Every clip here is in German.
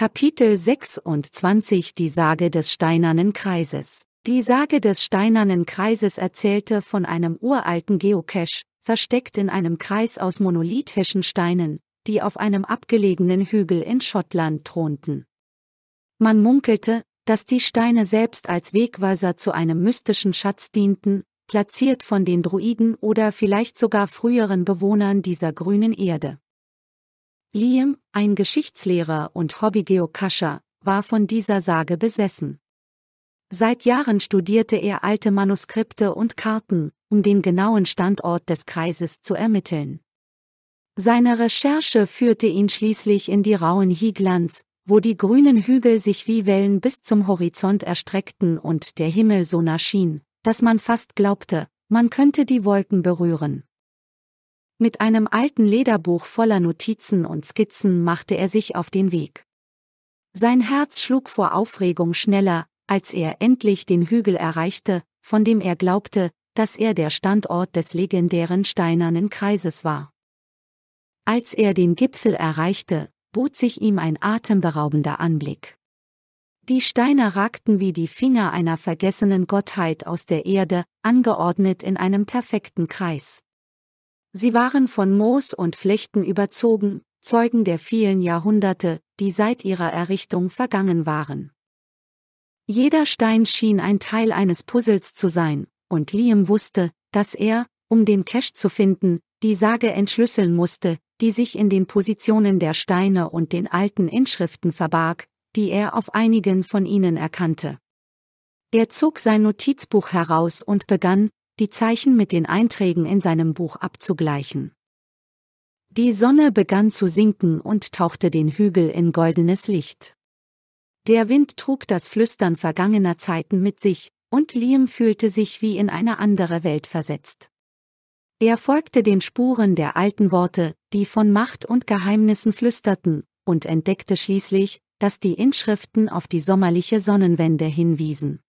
Kapitel 26 Die Sage des Steinernen Kreises Die Sage des Steinernen Kreises erzählte von einem uralten Geocache, versteckt in einem Kreis aus monolithischen Steinen, die auf einem abgelegenen Hügel in Schottland thronten. Man munkelte, dass die Steine selbst als Wegweiser zu einem mystischen Schatz dienten, platziert von den Druiden oder vielleicht sogar früheren Bewohnern dieser grünen Erde. Liam, ein Geschichtslehrer und Hobbygeocacher, war von dieser Sage besessen. Seit Jahren studierte er alte Manuskripte und Karten, um den genauen Standort des Kreises zu ermitteln. Seine Recherche führte ihn schließlich in die rauen Highlands, wo die grünen Hügel sich wie Wellen bis zum Horizont erstreckten und der Himmel so nah schien, dass man fast glaubte, man könnte die Wolken berühren. Mit einem alten Lederbuch voller Notizen und Skizzen machte er sich auf den Weg. Sein Herz schlug vor Aufregung schneller, als er endlich den Hügel erreichte, von dem er glaubte, dass er der Standort des legendären steinernen Kreises war. Als er den Gipfel erreichte, bot sich ihm ein atemberaubender Anblick. Die Steine ragten wie die Finger einer vergessenen Gottheit aus der Erde, angeordnet in einem perfekten Kreis. Sie waren von Moos und Flechten überzogen, Zeugen der vielen Jahrhunderte, die seit ihrer Errichtung vergangen waren. Jeder Stein schien ein Teil eines Puzzles zu sein, und Liam wusste, dass er, um den Cache zu finden, die Sage entschlüsseln musste, die sich in den Positionen der Steine und den alten Inschriften verbarg, die er auf einigen von ihnen erkannte. Er zog sein Notizbuch heraus und begann, die Zeichen mit den Einträgen in seinem Buch abzugleichen. Die Sonne begann zu sinken und tauchte den Hügel in goldenes Licht. Der Wind trug das Flüstern vergangener Zeiten mit sich, und Liam fühlte sich wie in eine andere Welt versetzt. Er folgte den Spuren der alten Worte, die von Macht und Geheimnissen flüsterten, und entdeckte schließlich, dass die Inschriften auf die sommerliche Sonnenwende hinwiesen.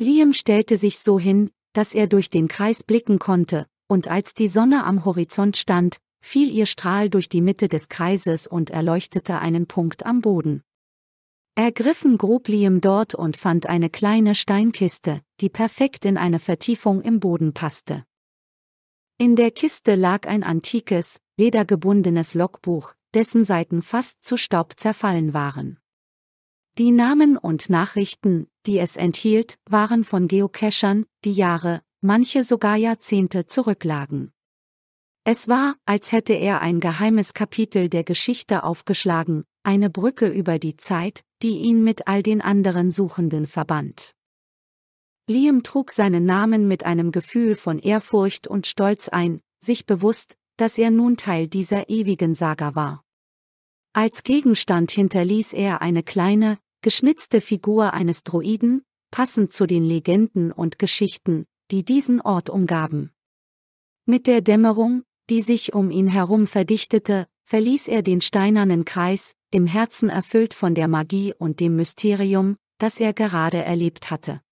Liam stellte sich so hin, dass er durch den Kreis blicken konnte, und als die Sonne am Horizont stand, fiel ihr Strahl durch die Mitte des Kreises und erleuchtete einen Punkt am Boden. Ergriffen grub Liam dort und fand eine kleine Steinkiste, die perfekt in eine Vertiefung im Boden passte. In der Kiste lag ein antikes, ledergebundenes Logbuch, dessen Seiten fast zu Staub zerfallen waren. Die Namen und Nachrichten, die es enthielt, waren von Geocachern, die Jahre, manche sogar Jahrzehnte zurücklagen. Es war, als hätte er ein geheimes Kapitel der Geschichte aufgeschlagen, eine Brücke über die Zeit, die ihn mit all den anderen Suchenden verband. Liam trug seinen Namen mit einem Gefühl von Ehrfurcht und Stolz ein, sich bewusst, dass er nun Teil dieser ewigen Saga war. Als Gegenstand hinterließ er eine kleine, geschnitzte Figur eines Droiden, passend zu den Legenden und Geschichten, die diesen Ort umgaben. Mit der Dämmerung, die sich um ihn herum verdichtete, verließ er den steinernen Kreis, im Herzen erfüllt von der Magie und dem Mysterium, das er gerade erlebt hatte.